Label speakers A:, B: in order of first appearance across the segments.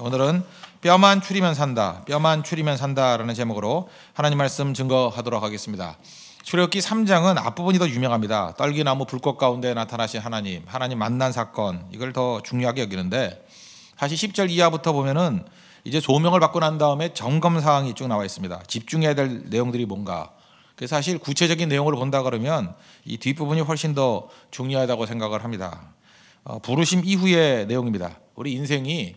A: 오늘은 뼈만 추리면 산다. 뼈만 추리면 산다라는 제목으로 하나님 말씀 증거하도록 하겠습니다. 출애굽기 3장은 앞부분이 더 유명합니다. 떨기나무 불꽃 가운데 나타나신 하나님, 하나님 만난 사건 이걸 더 중요하게 여기는데 다시 10절 이하부터 보면은 이제 조명을 받고 난 다음에 점검 사항이 쭉 나와 있습니다. 집중해야 될 내용들이 뭔가. 그 사실 구체적인 내용을 본다 그러면 이 뒷부분이 훨씬 더 중요하다고 생각을 합니다. 어, 부르심 이후의 내용입니다. 우리 인생이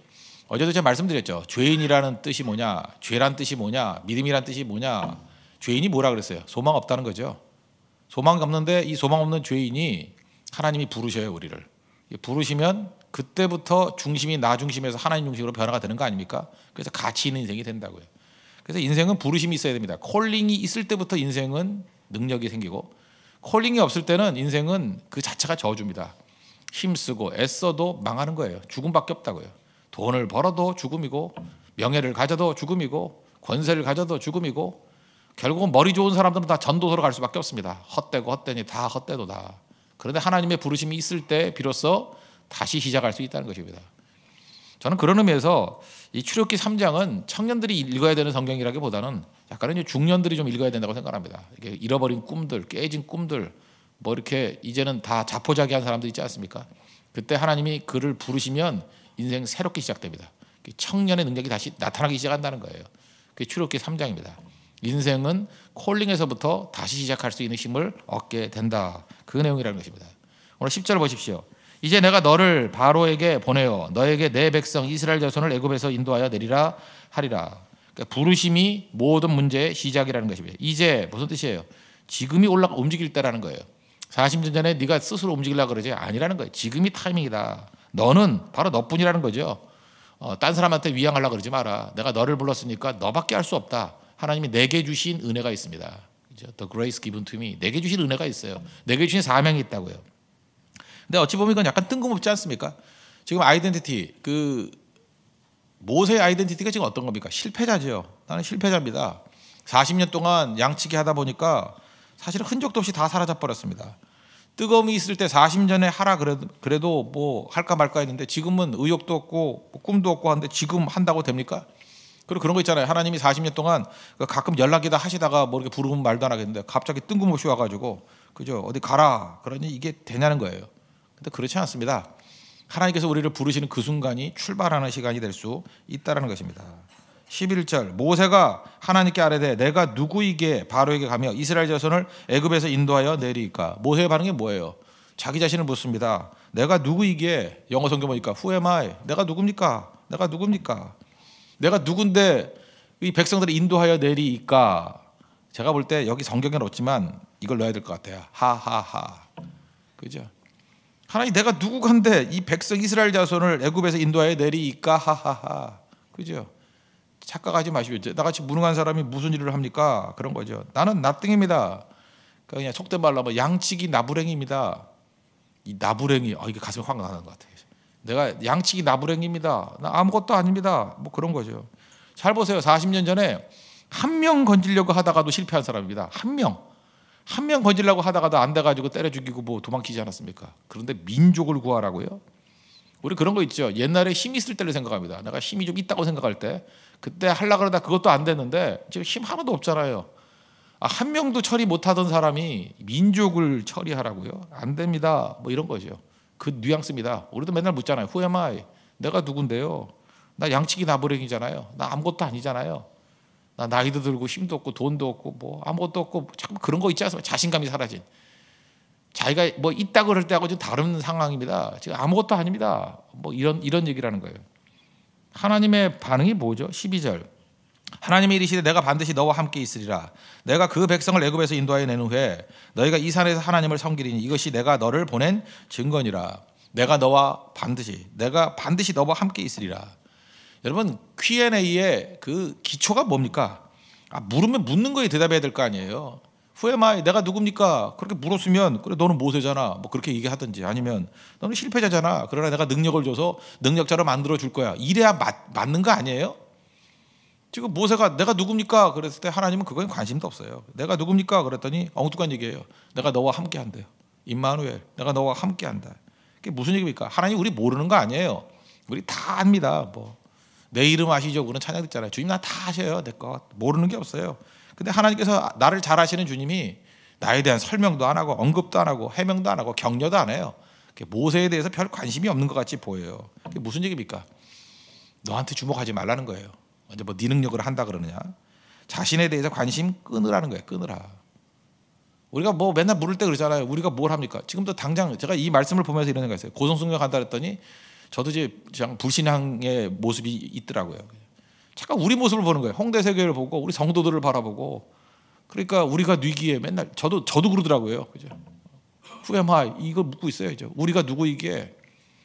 A: 어제도 제가 말씀드렸죠. 죄인이라는 뜻이 뭐냐, 죄란 뜻이 뭐냐, 믿음이란 뜻이 뭐냐. 죄인이 뭐라 그랬어요? 소망 없다는 거죠. 소망이 없는데 이 소망 없는 죄인이 하나님이 부르셔요 우리를. 부르시면 그때부터 중심이 나 중심에서 하나님 중심으로 변화가 되는 거 아닙니까? 그래서 가치 있는 인생이 된다고요. 그래서 인생은 부르심이 있어야 됩니다. 콜링이 있을 때부터 인생은 능력이 생기고 콜링이 없을 때는 인생은 그 자체가 저주입니다. 힘쓰고 애써도 망하는 거예요. 죽음밖에 없다고요. 돈을 벌어도 죽음이고 명예를 가져도 죽음이고 권세를 가져도 죽음이고 결국은 머리 좋은 사람들은 다 전도서로 갈 수밖에 없습니다. 헛되고 헛되니 다 헛되도다. 그런데 하나님의 부르심이 있을 때 비로소 다시 시작할 수 있다는 것입니다. 저는 그런 의미에서 이 출애굽기 3장은 청년들이 읽어야 되는 성경이라기보다는 약간은 중년들이 좀 읽어야 된다고 생각합니다. 이게 잃어버린 꿈들, 깨진 꿈들, 뭐 이렇게 이제는 다 자포자기한 사람들 있지 않습니까? 그때 하나님이 그를 부르시면 인생 새롭게 시작됩니다. 그 청년의 능력이 다시 나타나기 시작한다는 거예요. 그게 출애굽기 3장입니다. 인생은 콜링에서부터 다시 시작할 수 있는 힘을 얻게 된다. 그 내용이라는 것입니다. 오늘 10절 보십시오. 이제 내가 너를 바로에게 보내어 너에게 내 백성 이스라엘 자손을 애굽에서 인도하여 내리라 하리라. 그러니까 부르심이 모든 문제의 시작이라는 것입니다. 이제 무슨 뜻이에요? 지금이 올라 움직일 때라는 거예요. 40년 전에 네가 스스로 움직이려 그러지 아니라는 거예요. 지금이 타이밍이다. 너는 바로 너뿐이라는 거죠. 어, 딴 사람한테 위양하려 그러지 마라. 내가 너를 불렀으니까 너밖에 할 수 없다. 하나님이 내게 주신 은혜가 있습니다. The grace given to me. 내게 주신 은혜가 있어요. 내게 주신 사명이 있다고요. 근데 어찌 보면 이건 약간 뜬금없지 않습니까? 지금 아이덴티티 그 모세의 아이덴티티가 지금 어떤 겁니까? 실패자지 나는 실패자입니다. 40년 동안 양치기 하다 보니까 사실은 흔적도 없이 다 사라져 버렸습니다. 뜨거움이 있을 때 40년에 하라 그래도, 뭐 할까 말까 했는데 지금은 의욕도 없고 뭐 꿈도 없고 하는데 지금 한다고 됩니까? 그리고 그런 거 있잖아요. 하나님이 40년 동안 그 가끔 연락이다 하시다가 뭐이게 부르면 말도 안 하겠는데 갑자기 뜬금없이 와가지고 그죠? 어디 가라. 그러니 이게 되냐는 거예요. 근데 그렇지 않습니다. 하나님께서 우리를 부르시는 그 순간이 출발하는 시간이 될 수있다는 것입니다. 11절 모세가 하나님께 아뢰되 내가 누구에게 바로에게 가며 이스라엘 자손을 애굽에서 인도하여 내리까 모세의 반응이 뭐예요? 자기 자신을 묻습니다. 내가 누구이기 영어 성경 보니까 w am I? 내가 누굽니까? 내가 누굽니까? 내가 누군데 이 백성들을 인도하여 내리까? 제가 볼 때 여기 성경에는 없지만 이걸 넣어야 될 것 같아요. 하하하. 그죠? 하나님 내가 누구간데 이 백성 이스라엘 자손을 애굽에서 인도하여 내리까 하하하. 그죠? 착각하지 마십시오. 나같이 무능한 사람이 무슨 일을 합니까? 그런 거죠. 나는 나등입니다. 그러니까 그냥 속된 말로 하면 양치기 나부랭입니다. 이 나부랭이 아, 이게 가슴이 확 나는 것 같아요. 내가 양치기 나부랭입니다. 나 아무것도 아닙니다. 뭐 그런 거죠. 잘 보세요. 40년 전에 한 명 건지려고 하다가도 실패한 사람입니다. 한 명. 한 명 건지려고 하다가도 안 돼가지고 때려 죽이고 뭐 도망치지 않았습니까? 그런데 민족을 구하라고요? 우리 그런 거 있죠. 옛날에 힘이 있을 때를 생각합니다. 내가 힘이 좀 있다고 생각할 때 그때 하려 그러다 그것도 안됐는데 지금 힘 하나도 없잖아요. 아, 한 명도 처리 못하던 사람이 민족을 처리하라고요? 안 됩니다. 뭐 이런 거죠. 그 뉘앙스입니다. 우리도 맨날 묻잖아요. Who am I? 내가 누군데요? 나 양치기 나부랭이잖아요. 나 아무것도 아니잖아요. 나 나이도 들고 힘도 없고 돈도 없고 뭐 아무것도 없고 자꾸 그런 거 있지 않습니까? 자신감이 사라진. 자기가 뭐 있다 그럴 때하고 좀 다른 상황입니다. 지금 아무것도 아닙니다. 뭐 이런 이런 얘기라는 거예요. 하나님의 반응이 뭐죠? 12절. 하나님의 이르시되 내가 반드시 너와 함께 있으리라. 내가 그 백성을 애굽에서 인도하여 낸 후에 너희가 이 산에서 하나님을 섬기리니 이것이 내가 너를 보낸 증거니라. 내가 너와 반드시 내가 반드시 너와 함께 있으리라. 여러분 Q&A의 그 기초가 뭡니까? 아, 물으면 묻는 거에 대답해야 될 거 아니에요. 후에 마이 내가 누굽니까? 그렇게 물었으면 그래 너는 모세잖아. 뭐 그렇게 얘기하든지 아니면 너는 실패자잖아. 그러나 내가 능력을 줘서 능력자로 만들어 줄 거야. 이래야 맞, 맞는 거 아니에요? 지금 모세가 내가 누굽니까? 그랬을 때 하나님은 그거에 관심도 없어요. 내가 누굽니까? 그랬더니 엉뚱한 얘기예요. 내가 너와 함께 한대요. 임마누엘. 내가 너와 함께 한다. 그게 무슨 얘기입니까? 하나님 우리 모르는 거 아니에요. 우리 다 압니다. 뭐내 이름 아시죠? 그런 찬양 듣잖아요. 주님 나 다 아셔요. 내 것. 모르는 게 없어요. 근데 하나님께서 나를 잘 아시는 주님이 나에 대한 설명도 안 하고 언급도 안 하고 해명도 안 하고 격려도 안 해요. 모세에 대해서 별 관심이 없는 것 같이 보여요. 그게 무슨 얘기입니까? 너한테 주목하지 말라는 거예요. 먼저 뭐네 능력을 한다 그러느냐? 자신에 대해서 관심 끊으라는 거예요. 끊으라. 우리가 뭐 맨날 물을 때 그러잖아요. 우리가 뭘 합니까? 지금도 당장 제가 이 말씀을 보면서 이런 생각했어요. 고성 성경 간다 그랬더니 저도 이제 불신앙의 모습이 있더라고요. 잠깐 우리 모습을 보는 거예요. 홍대 세계를 보고 우리 성도들을 바라보고 그러니까 우리가 위기에 맨날 저도 저도 그러더라고요. 그죠? 후회마 이걸 묻고 있어요. 이제 우리가 누구이기에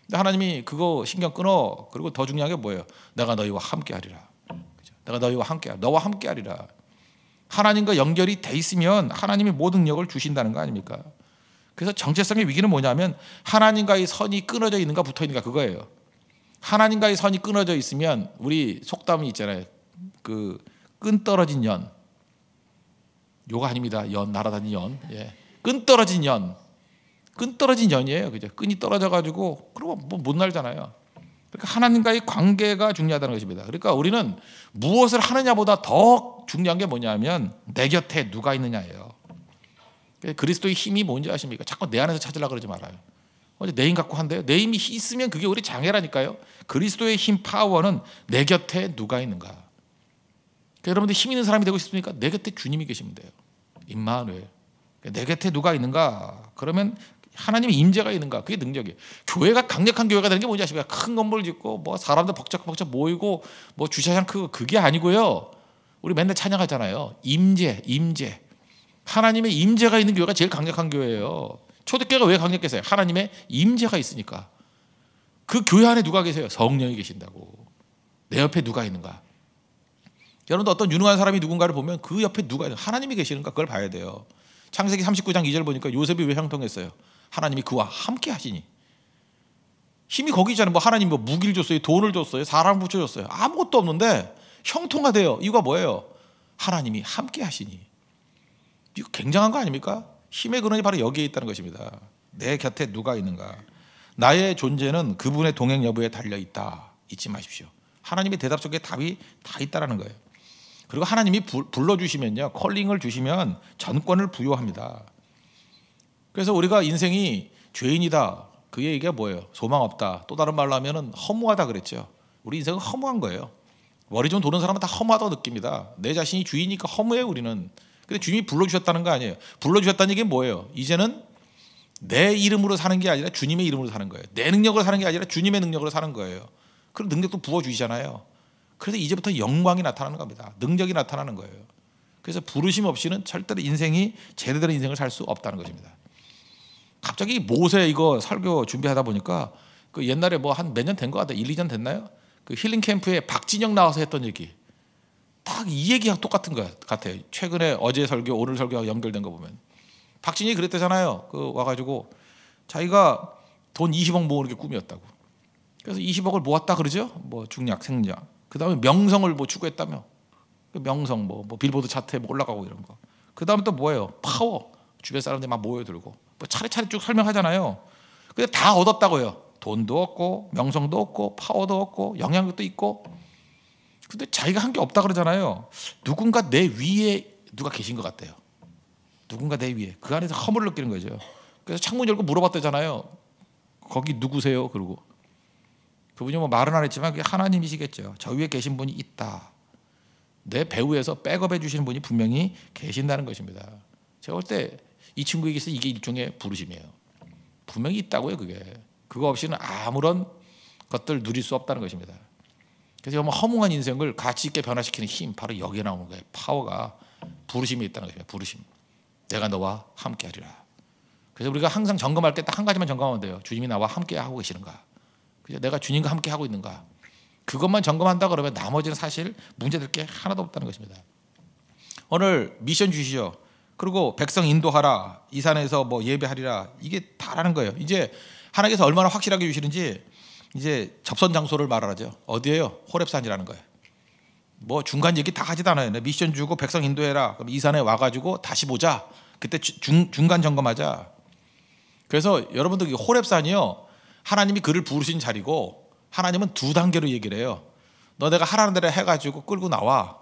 A: 근데 하나님이 그거 신경 끊어. 그리고 더 중요한 게 뭐예요? 내가 너희와 함께하리라. 그죠? 내가 너희와 함께 너와 함께하리라. 하나님과 연결이 돼 있으면 하나님이 모든 력을 주신다는 거 아닙니까? 그래서 정체성의 위기는 뭐냐면 하나님과의 선이 끊어져 있는가 붙어 있는가 그거예요. 하나님과의 선이 끊어져 있으면 우리 속담이 있잖아요. 그끈 떨어진 연. 요가 아닙니다. 연 날아다니는 연. 예. 끈 떨어진 연. 끈 떨어진 연이에요. 그죠? 끈이 떨어져 가지고 그러면 뭐못 날잖아요. 그러니까 하나님과의 관계가 중요하다는 것입니다. 그러니까 우리는 무엇을 하느냐보다 더 중요한 게 뭐냐면 내 곁에 누가 있느냐예요. 그러니까 그리스도의 힘이 뭔지 아십니까? 자꾸 내 안에서 찾으려 그러지 말아요. 어제 네임 갖고 한대요. 내임이 있으면 그게 우리 장애라니까요. 그리스도의 힘 파워는 내 곁에 누가 있는가? 그러니까 여러분들 힘 있는 사람이 되고 싶습니까? 내 곁에 주님이 계시면 돼요. 임마누엘. 그러니까 내 곁에 누가 있는가? 그러면 하나님의 임재가 있는가? 그게 능력이에요. 교회가 강력한 교회가 되는 게 뭔지 아십니까? 큰 건물 짓고 뭐 사람들 벅적벅적 모이고 뭐 주차장 크고 그게 아니고요. 우리 맨날 찬양하잖아요. 임재, 임재. 하나님의 임재가 있는 교회가 제일 강력한 교회예요. 초대교회가 왜 강력했어요? 하나님의 임재가 있으니까. 그 교회 안에 누가 계세요? 성령이 계신다고. 내 옆에 누가 있는가? 여러분도 어떤 유능한 사람이 누군가를 보면 그 옆에 누가 있는가? 하나님이 계시는가? 그걸 봐야 돼요. 창세기 39장 2절 보니까 요셉이 왜 형통했어요? 하나님이 그와 함께 하시니. 힘이 거기 있잖아요. 뭐 하나님 뭐 무기를 줬어요. 돈을 줬어요. 사람 붙여줬어요. 아무것도 없는데 형통가 돼요. 이유가 뭐예요? 하나님이 함께 하시니. 이거 굉장한 거 아닙니까? 힘의 근원이 바로 여기에 있다는 것입니다. 내 곁에 누가 있는가? 나의 존재는 그분의 동행 여부에 달려 있다. 잊지 마십시오. 하나님의 대답 속에 답이 다 있다라는 거예요. 그리고 하나님이 불러 주시면요. 컬링을 주시면 전권을 부여합니다. 그래서 우리가 인생이 죄인이다. 그 얘기가 뭐예요? 소망 없다. 또 다른 말로 하면은 허무하다 그랬죠. 우리 인생은 허무한 거예요. 머리 좀 도는 사람은 다 허무하다고 느낍니다. 내 자신이 주이니까 인 허무해 우리는. 근데 주님이 불러주셨다는 거 아니에요. 불러주셨다는 얘기는 뭐예요? 이제는 내 이름으로 사는 게 아니라 주님의 이름으로 사는 거예요. 내 능력으로 사는 게 아니라 주님의 능력으로 사는 거예요. 그런 능력도 부어주시잖아요. 그래서 이제부터 영광이 나타나는 겁니다. 능력이 나타나는 거예요. 그래서 부르심 없이는 절대로 인생이 제대로 인생을 살 수 없다는 것입니다. 갑자기 모세 이거 설교 준비하다 보니까 그 옛날에 뭐 한 몇 년 된 것 같아. 1, 2년 됐나요? 그 힐링 캠프에 박진영 나와서 했던 얘기. 딱이 얘기랑 똑같은 것 같아요. 최근에 어제 설교, 오늘 설교하고 연결된 거 보면 박진이 그랬대잖아요. 그 와가지고 자기가 돈 20억 모으는 게 꿈이었다고. 그래서 20억을 모았다 그러죠. 뭐 중략, 생략. 그 다음에 명성을 뭐 추구했다며. 그 명성 뭐, 뭐 빌보드 차트에 뭐 올라가고 이런 거. 그 다음에 또 뭐예요? 파워. 주변 사람들이 막 모여들고. 뭐 차례차례 쭉 설명하잖아요. 근데 다 얻었다고요. 돈도 얻고 명성도 얻고 파워도 얻고 영향력도 있고 근데 자기가 한 게 없다 그러잖아요. 누군가 내 위에 누가 계신 것 같아요. 누군가 내 위에 그 안에서 허물을 느끼는 거죠. 그래서 창문 열고 물어봤다잖아요. 거기 누구세요? 그러고 그분이 뭐 말은 안 했지만 그게 하나님이시겠죠. 저 위에 계신 분이 있다. 내 배후에서 백업해 주시는 분이 분명히 계신다는 것입니다. 제가 볼 때 이 친구에게서 이게 일종의 부르심이에요. 분명히 있다고요, 그게. 그거 없이는 아무런 것들 누릴 수 없다는 것입니다. 그래서 뭐 허무한 인생을 가치 있게 변화시키는 힘 바로 여기에 나오는 거예요. 파워가 부르심이 있다는 거예요. 부르심. 내가 너와 함께하리라. 그래서 우리가 항상 점검할 때 딱 한 가지만 점검하면 돼요. 주님이 나와 함께 하고 계시는가? 그죠? 내가 주님과 함께 하고 있는가? 그것만 점검한다 그러면 나머지는 사실 문제될 게 하나도 없다는 것입니다. 오늘 미션 주시죠. 그리고 백성 인도하라. 이 산에서 뭐 예배하리라. 이게 다라는 거예요. 이제 하나님께서 얼마나 확실하게 주시는지 이제 접선 장소를 말하죠. 어디예요? 호랩산이라는 거예요. 뭐 중간 얘기 다 하지도 않아요. 미션 주고 백성 인도해라. 그럼 이 산에 와가지고 다시 보자. 그때 중, 중간 점검하자. 그래서 여러분들 호랩산이요. 하나님이 그를 부르신 자리고 하나님은 두 단계로 얘기를 해요. 너 내가 하라는 대로 해가지고 끌고 나와.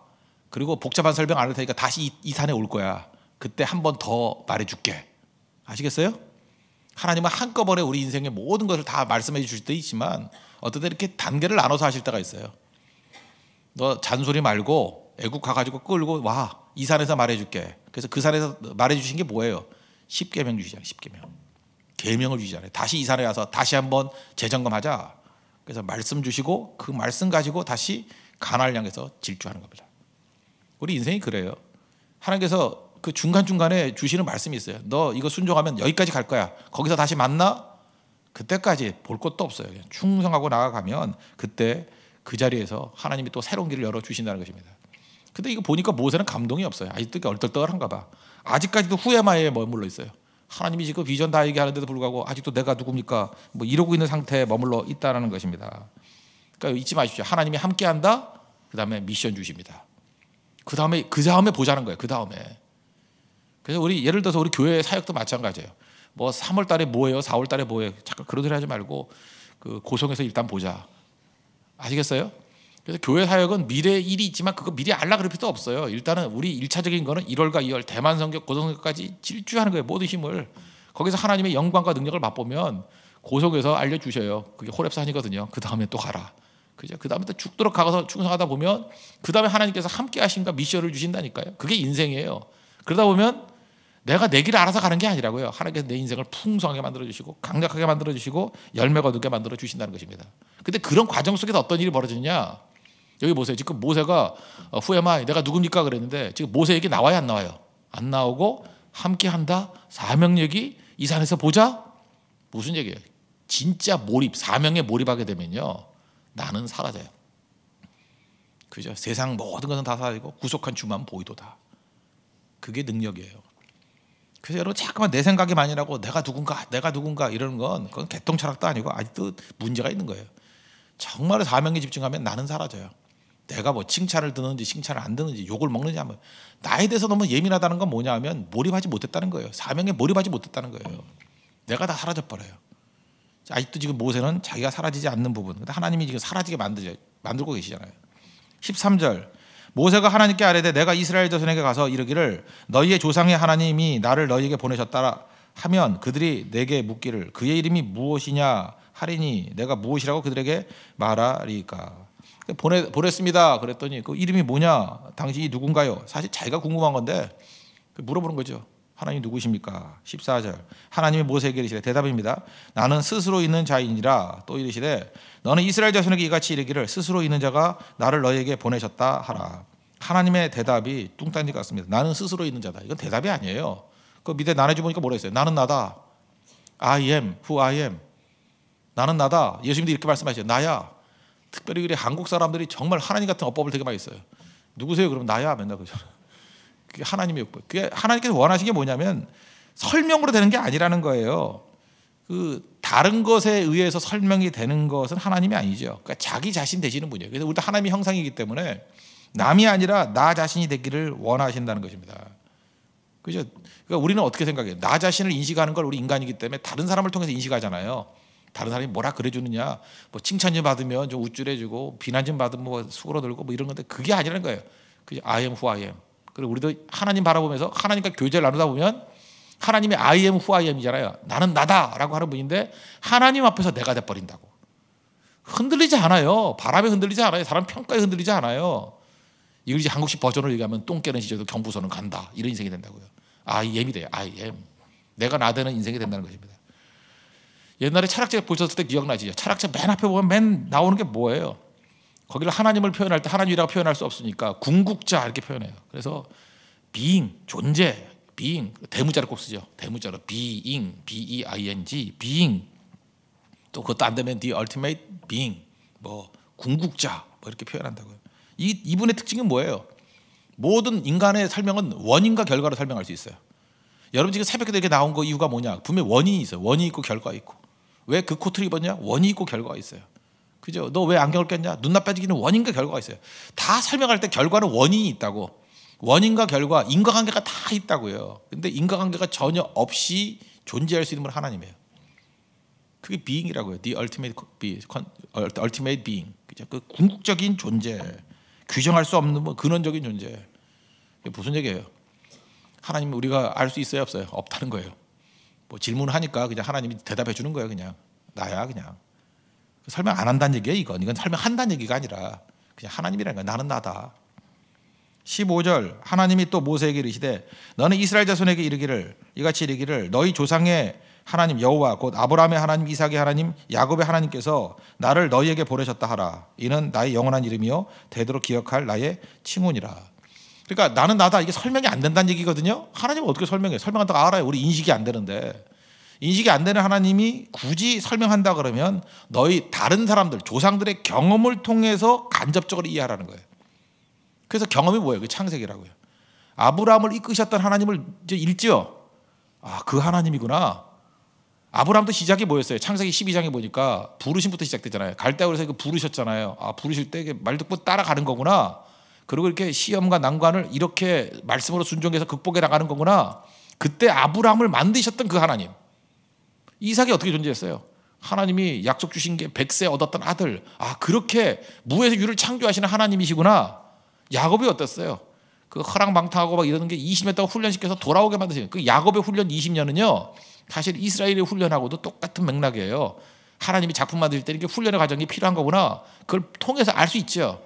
A: 그리고 복잡한 설명 안할 테니까 다시 이, 이 산에 올 거야. 그때 한 번 더 말해줄게. 아시겠어요? 하나님은 한꺼번에 우리 인생의 모든 것을 다 말씀해 주실 때 있지만 어떤 때 이렇게 단계를 나눠서 하실 때가 있어요. 너 잔소리 말고 애국 가가지고 끌고 와. 이 산에서 말해줄게. 그래서 그 산에서 말해주신 게 뭐예요? 1 0명 주시잖아요. 1 0명 계명을 주시잖아요. 다시 이 산에 가서 다시 한번 재점검하자. 그래서 말씀 주시고 그 말씀 가지고 다시 가나를 향해서 질주하는 겁니다. 우리 인생이 그래요. 하나님께서 그 중간중간에 주시는 말씀이 있어요. 너 이거 순종하면 여기까지 갈 거야. 거기서 다시 만나? 그때까지 볼 것도 없어요. 충성하고 나아가면 그때 그 자리에서 하나님이 또 새로운 길을 열어 주신다는 것입니다. 근데 이거 보니까 모세는 감동이 없어요. 아직도 얼떨떨한가 봐. 아직까지도 후회마에 머물러 있어요. 하나님이 지금 비전 다 얘기하는데도 불구하고 아직도 내가 누굽니까? 뭐 이러고 있는 상태에 머물러 있다라는 것입니다. 그러니까 잊지 마십시오. 하나님이 함께한다. 그다음에 미션 주십니다. 그다음에 그 다음에 보자는 거예요. 그 다음에 그래서 우리 예를 들어서 우리 교회 사역도 마찬가지예요. 뭐 3월 달에 뭐예요? 4월 달에 뭐예요? 잠깐 그런 소리 하지 말고 그 고성에서 일단 보자. 아시겠어요? 그래서 교회 사역은 미래 일이 있지만 그거 미리 알라 그럴 필요도 없어요. 일단은 우리 1차적인 거는 1월과 2월 대만 성격 고성 성격까지 질주하는 거예요. 모든 힘을 거기서 하나님의 영광과 능력을 맛보면 고성에서 알려 주셔요. 그게 호렙산이거든요. 그다음에 또 가라. 그죠? 그다음에 또 죽도록 가서 충성하다 보면 그다음에 하나님께서 함께 하신가 미션을 주신다니까요. 그게 인생이에요. 그러다 보면 내가 내 길을 알아서 가는 게 아니라고요. 하나님께서 내 인생을 풍성하게 만들어 주시고 강력하게 만들어 주시고 열매가 두게 만들어 주신다는 것입니다. 근데 그런 과정 속에서 어떤 일이 벌어지느냐? 여기 보세요. 지금 모세가 후에마이 어, 내가 누굽니까 그랬는데 지금 모세 에게 나와야 안 나와요. 안 나오고 함께 한다. 사명 얘기 이 산에서 보자. 무슨 얘기예요? 진짜 몰입 사명에 몰입하게 되면요. 나는 사라져요. 그죠? 세상 모든 것은 다 사라지고 구속한 주만 보이도다. 그게 능력이에요. 그래서 여러분 자꾸만 내 생각이 많이라고 내가 누군가 내가 누군가 이러는 건 그건 개똥 철학도 아니고 아직도 문제가 있는 거예요. 정말 사명에 집중하면 나는 사라져요. 내가 뭐 칭찬을 듣는지 칭찬을 안 듣는지 욕을 먹는지 하면 나에 대해서 너무 예민하다는 건 뭐냐 하면 몰입하지 못했다는 거예요. 사명에 몰입하지 못했다는 거예요. 내가 다 사라져 버려요. 아직도 지금 모세는 자기가 사라지지 않는 부분. 하나님이 지금 사라지게 만들고 계시잖아요. 13절 모세가 하나님께 아뢰되 내가 이스라엘 자손에게 가서 이르기를 너희의 조상의 하나님이 나를 너희에게 보내셨다 하면 그들이 내게 묻기를 그의 이름이 무엇이냐 하리니 내가 무엇이라고 그들에게 말하리까 보내 보냈습니다 그랬더니 그 이름이 뭐냐 당신이 누군가요 사실 자기가 궁금한 건데 그 물어보는 거죠 하나님 누구십니까? 14절. 하나님이 모세에게 이르시되 대답입니다. 나는 스스로 있는 자이니라. 또 이르시되 너는 이스라엘 자손에게 이같이 이르기를 스스로 있는 자가 나를 너에게 보내셨다 하라. 하나님의 대답이 뚱딴지 같습니다. 나는 스스로 있는 자다. 이건 대답이 아니에요. 그 밑에 나눠주 보니까 뭐라 했어요? 나는 나다. I am who I am. 나는 나다. 예수님도 이렇게 말씀하시죠. 나야. 특별히 우리 한국 사람들이 정말 하나님 같은 어법을 되게 많이 써요. 누구세요? 그러면 나야 맨날 그죠. 그게 하나님의 욕구. 그게 하나님께서 원하신 게 뭐냐면 설명으로 되는 게 아니라는 거예요. 그 다른 것에 의해서 설명이 되는 것은 하나님이 아니죠. 그러니까 자기 자신 되시는 분이에요. 그래서 우리도 하나님의 형상이기 때문에 남이 아니라 나 자신이 되기를 원하신다는 것입니다. 그죠? 그러니까 우리는 어떻게 생각해요? 나 자신을 인식하는 걸 우리 인간이기 때문에 다른 사람을 통해서 인식하잖아요. 다른 사람이 뭐라 그래주느냐, 뭐 칭찬 좀 받으면 좀 우쭐해지고 비난 좀 받으면 뭐 수그러들고 뭐 이런 건데 그게 아니라는 거예요. 그 I am who I am. 그리고 우리도 하나님 바라보면서 하나님과 교제를 나누다 보면 하나님의 I am who I am이잖아요. 나는 나다라고 하는 분인데 하나님 앞에서 내가 돼버린다고. 흔들리지 않아요. 바람에 흔들리지 않아요. 사람 평가에 흔들리지 않아요. 이걸 이제 한국식 버전으로 얘기하면 똥 깨는 시절도 경부선은 간다. 이런 인생이 된다고요. I am이 돼요. I am. 내가 나대는 인생이 된다는 것입니다. 옛날에 철학책 보셨을 때 기억나시죠? 철학책 맨 앞에 보면 맨 나오는 게 뭐예요? 거기를 하나님을 표현할 때 하나님이라고 표현할 수 없으니까 궁극자 이렇게 표현해요. 그래서 being 존재 being 대문자를꼭 쓰죠. 대문자로 being b e i n g being 또 그것도 안 되면 the ultimate being 뭐 궁극자 뭐 이렇게 표현한다고요. 이 이분의 특징은 뭐예요? 모든 인간의 설명은 원인과 결과로 설명할 수 있어요. 여러분 지금 새벽에 이렇게 나온 거 이유가 뭐냐? 분명 원인이 있어요. 원인이 있고 결과가 있고. 왜 그 코트를 입었냐? 원인이 있고 결과가 있어요. 그죠? 너 왜 안경을 꼈냐? 눈 나빠지기는 원인과 결과가 있어요. 다 설명할 때 결과는 원인이 있다고. 원인과 결과, 인과관계가 다 있다고요. 근데 인과관계가 전혀 없이 존재할 수 있는 건 하나님이에요. 그게 being이라고요. The ultimate b e ultimate being. 그죠? 그 궁극적인 존재, 규정할 수 없는 뭐 근원적인 존재. 무슨 얘기예요? 하나님 우리가 알 수 있어요, 없어요? 없다는 거예요. 뭐 질문하니까 그냥 하나님이 대답해 주는 거예요, 그냥. 나야 그냥. 설명 안 한다는 얘기예요, 이건. 이건 설명한다는 얘기가 아니라 그냥 하나님이라는 거야. 나는 나다. 15절 하나님이 또 모세에게 이르시되 너는 이스라엘 자손에게 이르기를 이같이 이르기를 너희 조상의 하나님 여호와 곧 아브라함의 하나님 이삭의 하나님 야곱의 하나님께서 나를 너희에게 보내셨다 하라 이는 나의 영원한 이름이요 되도록 기억할 나의 칭훈이라 그러니까 나는 나다 이게 설명이 안 된다는 얘기거든요 하나님은 어떻게 설명해 설명한다고 알아요 우리 인식이 안 되는데 인식이 안 되는 하나님이 굳이 설명한다 그러면 너희 다른 사람들 조상들의 경험을 통해서 간접적으로 이해하라는 거예요. 그래서 경험이 뭐예요? 그 창세기라고요. 아브라함을 이끄셨던 하나님을 이제 읽지요. 아, 그 하나님이구나. 아브라함도 시작이 뭐였어요? 창세기 12장에 보니까 부르심부터 시작되잖아요. 갈대아에서 그 부르셨잖아요. 아, 부르실 때 말 듣고 따라가는 거구나. 그리고 이렇게 시험과 난관을 이렇게 말씀으로 순종해서 극복해 나가는 거구나. 그때 아브라함을 만드셨던 그 하나님. 이삭이 어떻게 존재했어요? 하나님이 약속 주신 게 백세 얻었던 아들. 아, 그렇게 무에서 유를 창조하시는 하나님이시구나. 야곱이 어땠어요? 그 허랑방탕하고 막 이러는 게 20년 동안 훈련시켜서 돌아오게 만드신 그 야곱의 훈련 20년은요. 사실 이스라엘의 훈련하고도 똑같은 맥락이에요. 하나님이 작품 만들 때 이렇게 훈련의 과정이 필요한 거구나. 그걸 통해서 알 수 있죠.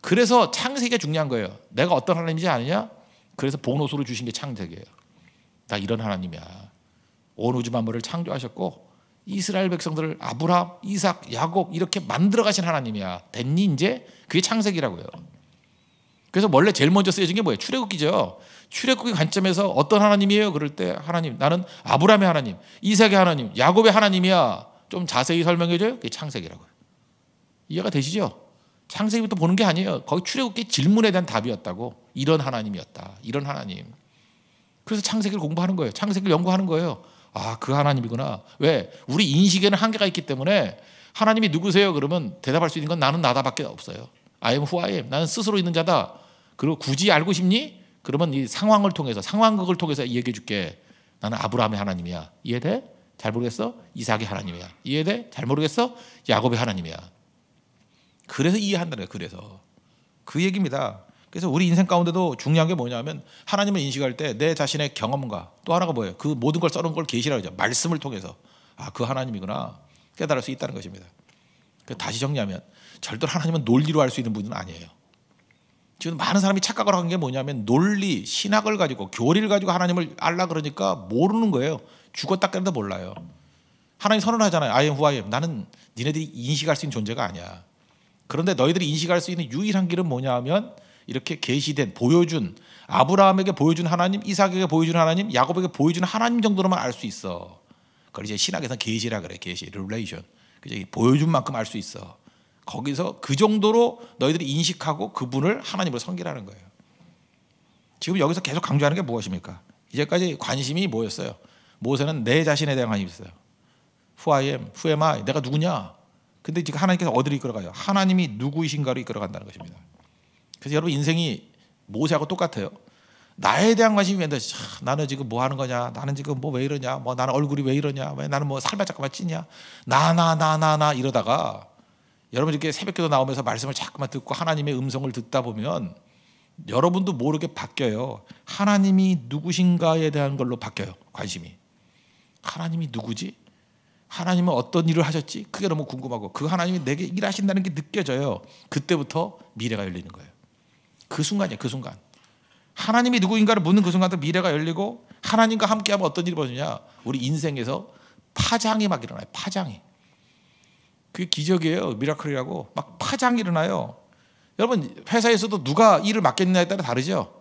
A: 그래서 창세기가 중요한 거예요. 내가 어떤 하나님인지 아느냐? 그래서 보노소를 주신 게 창세기예요. 나 이런 하나님이야. 온 우주 만물을 창조하셨고 이스라엘 백성들을 아브라함, 이삭, 야곱 이렇게 만들어 가신 하나님이야. 됐니 이제? 그게 창세기라고요. 그래서 원래 제일 먼저 쓰여진 게 뭐예요? 출애굽기죠. 출애굽기 관점에서 어떤 하나님이에요? 그럴 때 하나님 나는 아브라함의 하나님, 이삭의 하나님, 야곱의 하나님이야. 좀 자세히 설명해 줘요. 그게 창세기라고요. 이해가 되시죠? 창세기부터 보는 게 아니에요. 거기 출애굽기 질문에 대한 답이었다고. 이런 하나님이었다. 이런 하나님. 그래서 창세기를 공부하는 거예요. 창세기를 연구하는 거예요. 아, 그 하나님이구나. 왜? 우리 인식에는 한계가 있기 때문에 하나님이 누구세요? 그러면 대답할 수 있는 건 나는 나다밖에 없어요. I am who I am. 나는 스스로 있는 자다. 그리고 굳이 알고 싶니? 그러면 이 상황을 통해서 상황극을 통해서 얘기해 줄게. 나는 아브라함의 하나님이야. 이해돼? 잘 모르겠어? 이삭의 하나님이야. 이해돼? 잘 모르겠어? 야곱의 하나님이야. 그래서 이해한다는 거예요. 그래서 그 얘기입니다. 그래서 우리 인생 가운데도 중요한 게 뭐냐면 하나님을 인식할 때 내 자신의 경험과 또 하나가 뭐예요? 그 모든 걸 써놓은 걸 계시라고 하죠. 말씀을 통해서 아그 하나님이구나 깨달을 수 있다는 것입니다. 그 다시 정리하면 절대로 하나님은 논리로 할 수 있는 분은 아니에요. 지금 많은 사람이 착각을 한게 뭐냐면 논리, 신학을 가지고 교리를 가지고 하나님을 알라 그러니까 모르는 거예요. 죽었다 깨도 몰라요. 하나님 선언하잖아요. 아이엠 후아이엠. 나는 니네들이 인식할 수 있는 존재가 아니야. 그런데 너희들이 인식할 수 있는 유일한 길은 뭐냐 하면 이렇게 계시된 보여준 아브라함에게 보여준 하나님, 이삭에게 보여준 하나님, 야곱에게 보여준 하나님 정도로만 알 수 있어. 그걸 이제 신학에서 계시라 그래. 계시, 레이션 그죠? 보여준 만큼 알 수 있어. 거기서 그 정도로 너희들이 인식하고 그분을 하나님으로 섬기라는 거예요. 지금 여기서 계속 강조하는 게 무엇입니까? 이제까지 관심이 뭐였어요? 모세는 내 자신에 대한 관심이 있어요. Who I am, who am I? 내가 누구냐? 근데 지금 하나님께서 어디로 이끌어가요? 하나님이 누구이신가로 이끌어간다는 것입니다. 그래서 여러분 인생이 모세하고 똑같아요. 나에 대한 관심이 있는 나는 지금 뭐 하는 거냐 나는 지금 뭐 왜 이러냐 뭐 나는 얼굴이 왜 이러냐 왜 나는 뭐 살만 자꾸만 찌냐 나나나나나 이러다가 여러분 이렇게 새벽기도 나오면서 말씀을 자꾸만 듣고 하나님의 음성을 듣다 보면 여러분도 모르게 바뀌어요 하나님이 누구신가에 대한 걸로 바뀌어요 관심이 하나님이 누구지 하나님은 어떤 일을 하셨지 그게 너무 궁금하고 그 하나님이 내게 일하신다는 게 느껴져요 그때부터 미래가 열리는 거예요 그 순간이야, 그 순간. 하나님이 누구인가를 묻는 그 순간도 미래가 열리고 하나님과 함께하면 어떤 일이 벌어지냐? 우리 인생에서 파장이 막 일어나요. 파장이. 그게 기적이에요. 미라클이라고. 막 파장이 일어나요. 여러분 회사에서도 누가 일을 맡겠느냐에 따라 다르죠.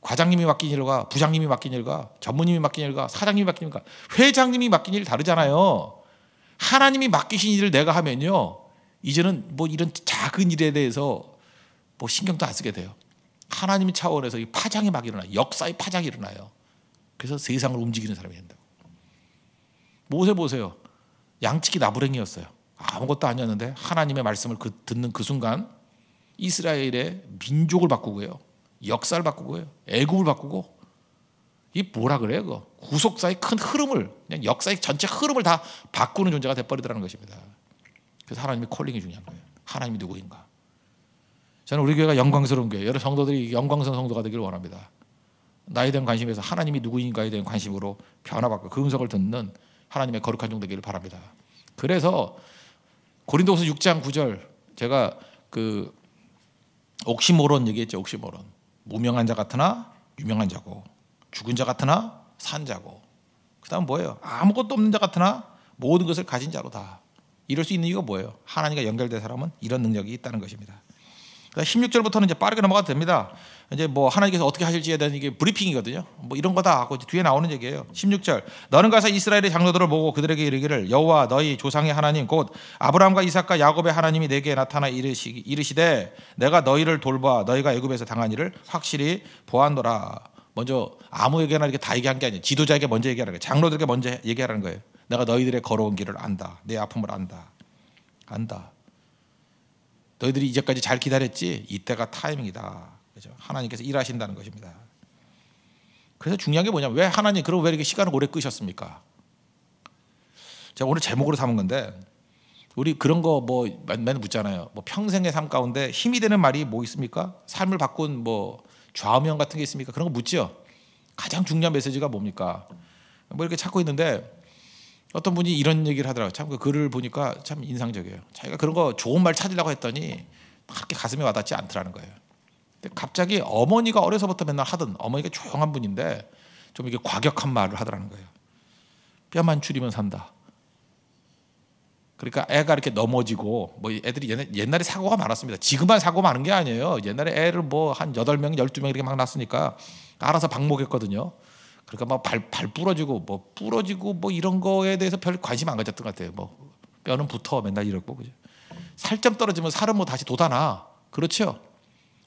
A: 과장님이 맡긴 일과 부장님이 맡긴 일과 전무님이 맡긴 일과 사장님이 맡긴 일과 회장님이 맡긴 일 다르잖아요. 하나님이 맡기신 일을 내가 하면요. 이제는 뭐 이런 작은 일에 대해서 뭐 신경도 안 쓰게 돼요. 하나님 차원에서 이 파장이 막 일어나 요 역사의 파장이 일어나요. 그래서 세상을 움직이는 사람이 된다고. 모세 보세요. 양치기 나부랭이였어요. 아무것도 아니었는데 하나님의 말씀을 그, 듣는 그 순간 이스라엘의 민족을 바꾸고요. 역사를 바꾸고요. 애국을 바꾸고 이 뭐라 그래요? 그거. 구속사의 큰 흐름을 그냥 역사의 전체 흐름을 다 바꾸는 존재가 돼버리더라는 것입니다. 그래서 하나님의 콜링이 중요한 거예요. 하나님이 누구인가? 저는 우리 교회가 영광스러운 교회, 여러 성도들이 영광스러운 성도가 되기를 원합니다. 나에 대한 관심에서 하나님이 누구인가에 대한 관심으로 변화받고 그 음성을 듣는 하나님의 거룩한 종 되기를 바랍니다. 그래서 고린도서 6장 9절 제가 그 옥시모론 얘기했죠. 옥시모론. 무명한 자 같으나 유명한 자고 죽은 자 같으나 산 자고 그다음 뭐예요? 아무것도 없는 자 같으나 모든 것을 가진 자로다. 이럴 수 있는 이유가 뭐예요? 하나님과 연결된 사람은 이런 능력이 있다는 것입니다. 그러니까 16절부터는 이제 빠르게 넘어가도 됩니다. 이제 뭐 하나님께서 어떻게 하실지에 대한 이게 브리핑이거든요. 뭐 이런 거 다 하고 뒤에 나오는 얘기예요. 16절. 너는 가서 이스라엘의 장로들을 보고 그들에게 이르기를 여호와 너희 조상의 하나님 곧 아브라함과 이삭과 야곱의 하나님이 내게 나타나 이르시, 이르시되 내가 너희를 돌봐 너희가 애굽에서 당한 일을 확실히 보았노라. 먼저 아무에게나 이렇게 다 얘기한 게 아니에요. 지도자에게 먼저 얘기하는 거예요. 장로들에게 먼저 얘기하라는 거예요. 내가 너희들의 걸어온 길을 안다. 내 아픔을 안다. 안다. 너희들이 이제까지 잘 기다렸지? 이때가 타이밍이다. 그죠? 하나님께서 일하신다는 것입니다. 그래서 중요한 게 뭐냐면 왜 하나님 그럼 왜 이렇게 시간을 오래 끄셨습니까? 제가 오늘 제목으로 삼은 건데 우리 그런 거 뭐 맨날 묻잖아요. 뭐 평생의 삶 가운데 힘이 되는 말이 뭐 있습니까? 삶을 바꾼 뭐 좌우명 같은 게 있습니까? 그런 거 묻죠. 가장 중요한 메시지가 뭡니까? 뭐 이렇게 찾고 있는데 어떤 분이 이런 얘기를 하더라고요. 참그 글을 보니까 참 인상적이에요. 자기가 그런 거 좋은 말 찾으려고 했더니 그렇게 가슴에 와닿지 않더라는 거예요. 근데 갑자기 어머니가 어려서부터 맨날 하던 어머니가 조용한 분인데 좀 이렇게 과격한 말을 하더라는 거예요. 뼈만 줄이면 산다. 그러니까 애가 이렇게 넘어지고 뭐 애들이 옛날, 에 사고가 많았습니다. 지금만 사고 많은 게 아니에요. 옛날에 애를 뭐 한 8명, 12명 이렇게 막 났으니까 알아서 방목했거든요. 그러니까 막 발 발 부러지고 뭐 부러지고 뭐 이런 거에 대해서 별 관심 안 가졌던 것 같아요. 뭐 뼈는 붙어 맨날 이러고 그죠. 살점 떨어지면 살은 뭐 다시 돋아나 그렇죠.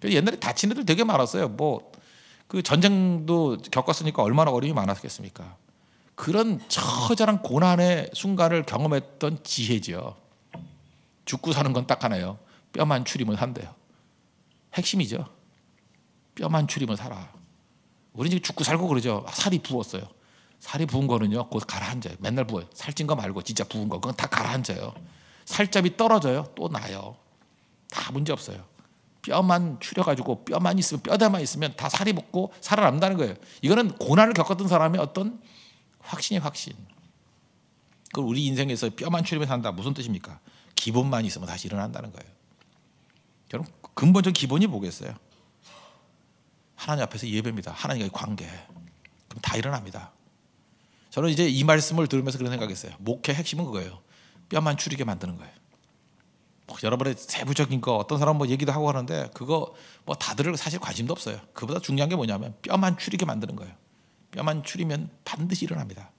A: 그 옛날에 다친 애들 되게 많았어요. 뭐 그 전쟁도 겪었으니까 얼마나 어려움이 많았겠습니까. 그런 처절한 고난의 순간을 경험했던 지혜죠 죽고 사는 건 딱 하나요. 뼈만 추리면 산대요. 핵심이죠. 뼈만 추리면 살아. 우리는 죽고 살고 그러죠. 살이 부었어요. 살이 부은 거는요, 곧 가라앉아요. 맨날 부어요. 살찐 거 말고 진짜 부은 거. 그건 다 가라앉아요. 살점이 떨어져요. 또 나요. 다 문제 없어요. 뼈만 추려가지고 뼈만 있으면 뼈대만 있으면 다 살이 붙고 살아남다는 거예요. 이거는 고난을 겪었던 사람의 어떤 확신이 확신. 그걸 우리 인생에서 뼈만 추리면 산다 무슨 뜻입니까? 기본만 있으면 다시 일어난다는 거예요. 여러분 근본적 기본이 뭐겠어요? 하나님 앞에서 예배입니다. 하나님과의 관계. 그럼 다 일어납니다. 저는 이제 이 말씀을 들으면서 그런 생각했어요. 목회 핵심은 그거예요. 뼈만 추리게 만드는 거예요. 뭐 여러분의 세부적인 거 어떤 사람 뭐 얘기도 하고 하는데 그거 뭐 다들 사실 관심도 없어요. 그보다 중요한 게 뭐냐면 뼈만 추리게 만드는 거예요. 뼈만 추리면 반드시 일어납니다.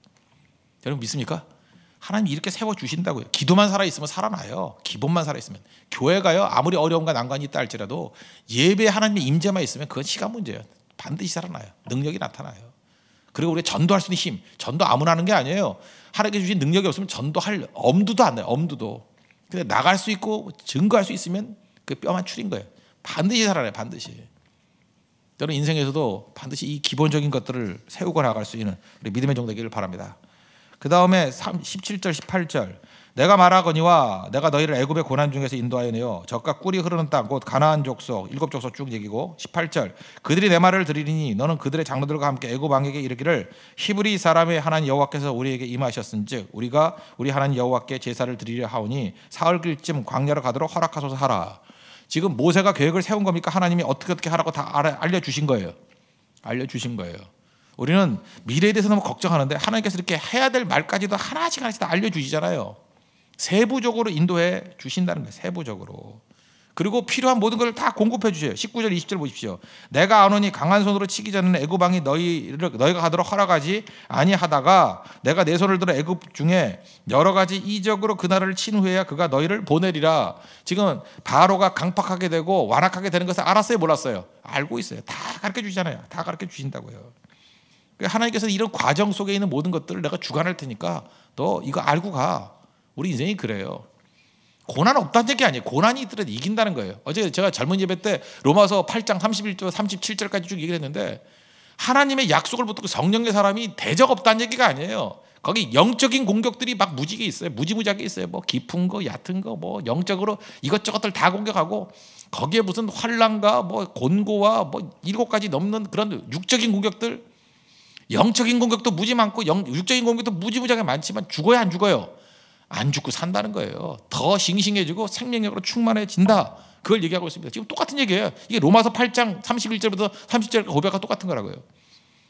A: 여러분 믿습니까? 하나님 이렇게 세워 주신다고요. 기도만 살아 있으면 살아나요. 기본만 살아 있으면 교회가요 아무리 어려움과 난관이 있다 할지라도 예배 하나님의 임재만 있으면 그건 시간 문제예요. 반드시 살아나요. 능력이 나타나요. 그리고 우리 전도할 수 있는 힘, 전도 아무나 하는 게 아니에요. 하나님께 주신 능력이 없으면 전도할 엄두도 안 나요. 엄두도. 근데 나갈 수 있고 증거할 수 있으면 그 뼈만 추린 거예요. 반드시 살아나요. 반드시. 저는 인생에서도 반드시 이 기본적인 것들을 세우고 나갈 수 있는 우리 믿음의 종되기를 바랍니다. 그 다음에 17절 18절 내가 말하거니와 내가 너희를 애굽의 고난 중에서 인도하여내어 적과 꿀이 흐르는 땅 곧 가나안 족속 일곱 족속 쭉 얘기고 18절 그들이 내 말을 들으리니 너는 그들의 장로들과 함께 애굽 왕에게 이르기를 히브리 사람의 하나님 여호와께서 우리에게 임하셨은즉 우리가 우리 하나님 여호와께 제사를 드리려 하오니 사흘길쯤 광야로 가도록 허락하소서 하라 지금 모세가 계획을 세운 겁니까 하나님이 어떻게 어떻게 하라고 다 알려 주신 거예요 알려 주신 거예요 우리는 미래에 대해서 너무 걱정하는데 하나님께서 이렇게 해야 될 말까지도 하나씩 하나씩 다 알려주시잖아요. 세부적으로 인도해 주신다는 거예요. 세부적으로. 그리고 필요한 모든 걸 다 공급해 주세요. 19절, 20절 보십시오. 내가 아노니 강한 손으로 치기 전에는 애굽왕이 너희를 너희가 가도록 허락하지 아니하다가 내가 내 손을 들어 애굽 중에 여러 가지 이적으로 그 나라를 친 후에야 그가 너희를 보내리라. 지금 바로가 강팍하게 되고 완악하게 되는 것을 알았어요, 몰랐어요? 알고 있어요. 다 가르쳐 주잖아요. 다 가르쳐 주신다고요. 그러니까 하나님께서 이런 과정 속에 있는 모든 것들을 내가 주관할 테니까 너 이거 알고 가. 우리 인생이 그래요. 고난 없다는 얘기 아니에요. 고난이 있더라도 이긴다는 거예요. 어제 제가 젊은 예배 때 로마서 8장 31절 37절까지 쭉 얘기를 했는데 하나님의 약속을 붙들고 성령의 사람이 대적 없다는 얘기가 아니에요. 거기 영적인 공격들이 막 무지개 있어요. 무지무지하게 있어요. 뭐 깊은 거, 얕은 거, 뭐 영적으로 이것저것들 다 공격하고 거기에 무슨 환란과 뭐 곤고와 뭐 일곱 가지 넘는 그런 육적인 공격들 영적인 공격도 무지 많고 영, 육적인 공격도 무지무지하게 많지만 죽어야 안 죽어요. 안 죽고 산다는 거예요. 더 싱싱해지고 생명력으로 충만해진다. 그걸 얘기하고 있습니다. 지금 똑같은 얘기예요. 이게 로마서 8장 31절부터 30절까지 고백과 똑같은 거라고요.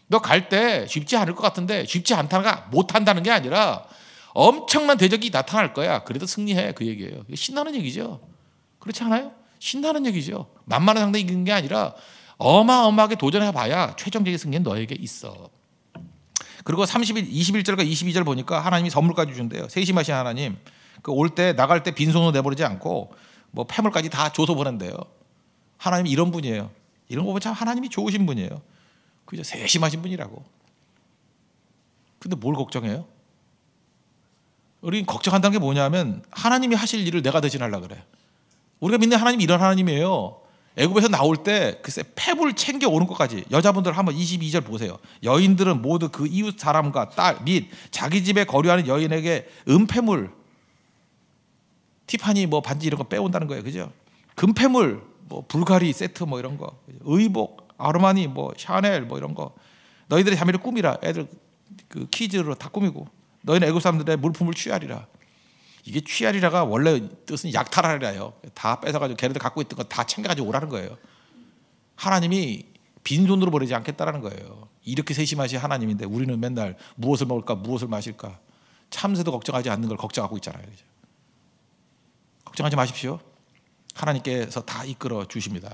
A: 너 갈 때 쉽지 않을 것 같은데 쉽지 않다가 는못 한다는 게 아니라 엄청난 대적이 나타날 거야. 그래도 승리해. 그 얘기예요. 신나는 얘기죠. 그렇지 않아요? 신나는 얘기죠. 만만한 상대 이기는 게 아니라 어마어마하게 도전해 봐야 최종적인 승리는 너에게 있어. 그리고 30일 21절과 22절 보니까 하나님이 선물까지 준대요. 세심하신 하나님. 그 올 때 나갈 때 빈손으로 내버리지 않고 뭐 폐물까지 다 줘서 보낸대요. 하나님 이런 분이에요. 이런 거 보면 참 하나님이 좋으신 분이에요. 그죠? 세심하신 분이라고. 근데 뭘 걱정해요? 우리 걱정한다는 게 뭐냐면 하나님이 하실 일을 내가 대신하려 그래. 우리가 믿는 하나님이 이런 하나님이에요. 애굽에서 나올 때 글쎄 팹불 챙겨 오는 것까지 여자분들 한번 22절 보세요. 여인들은 모두 그 이웃 사람과 딸 및 자기 집에 거류하는 여인에게 은폐물 티파니 뭐 반지 이런 거 빼온다는 거예요. 그죠? 금폐물 뭐 불가리 세트 뭐 이런 거. 의복, 아르마니 뭐 샤넬 뭐 이런 거. 너희들의 자매를 꾸미라. 애들 그 키즈로 다 꾸미고 너희는 애굽 사람들의 물품을 취하리라. 이게 취하리라가 원래 뜻은 약탈하리라요. 다 뺏어가지고 걔네들 갖고 있던 거 다 챙겨가지고 오라는 거예요. 하나님이 빈손으로 버리지 않겠다라는 거예요. 이렇게 세심하신 하나님인데 우리는 맨날 무엇을 먹을까 무엇을 마실까 참새도 걱정하지 않는 걸 걱정하고 있잖아요. 그죠? 걱정하지 마십시오. 하나님께서 다 이끌어 주십니다.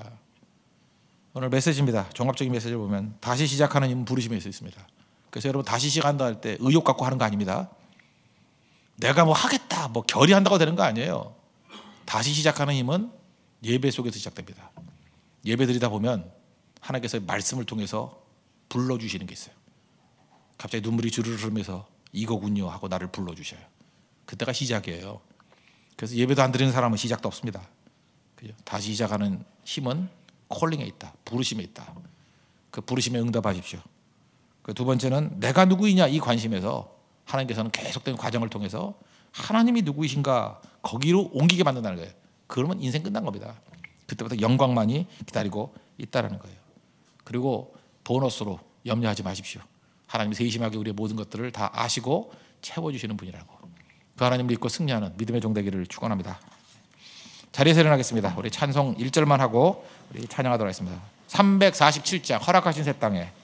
A: 오늘 메시지입니다. 종합적인 메시지를 보면 다시 시작하는 부르심에 있습니다. 그래서 여러분 다시 시간도 할 때 의욕 갖고 하는 거 아닙니다. 내가 뭐 하겠다, 뭐 결의한다고 되는 거 아니에요. 다시 시작하는 힘은 예배 속에서 시작됩니다. 예배 드리다 보면 하나님께서 말씀을 통해서 불러주시는 게 있어요. 갑자기 눈물이 주르르 흐르면서 이거군요 하고 나를 불러주셔요. 그때가 시작이에요. 그래서 예배도 안 드리는 사람은 시작도 없습니다. 그죠? 다시 시작하는 힘은 콜링에 있다. 부르심에 있다. 그 부르심에 응답하십시오. 그 두 번째는 내가 누구이냐 이 관심에서 하나님께서는 계속된 과정을 통해서 하나님이 누구이신가 거기로 옮기게 만든다는 거예요. 그러면 인생 끝난 겁니다. 그때부터 영광만이 기다리고 있다라는 거예요. 그리고 보너스로 염려하지 마십시오. 하나님이 세심하게 우리의 모든 것들을 다 아시고 채워주시는 분이라고. 그 하나님을 믿고 승리하는 믿음의 종되기를 축원합니다. 자리에서 일어겠습니다 우리 찬송 1절만 하고 우리 찬양하도록 하겠습니다. 347장 허락하신 새 땅에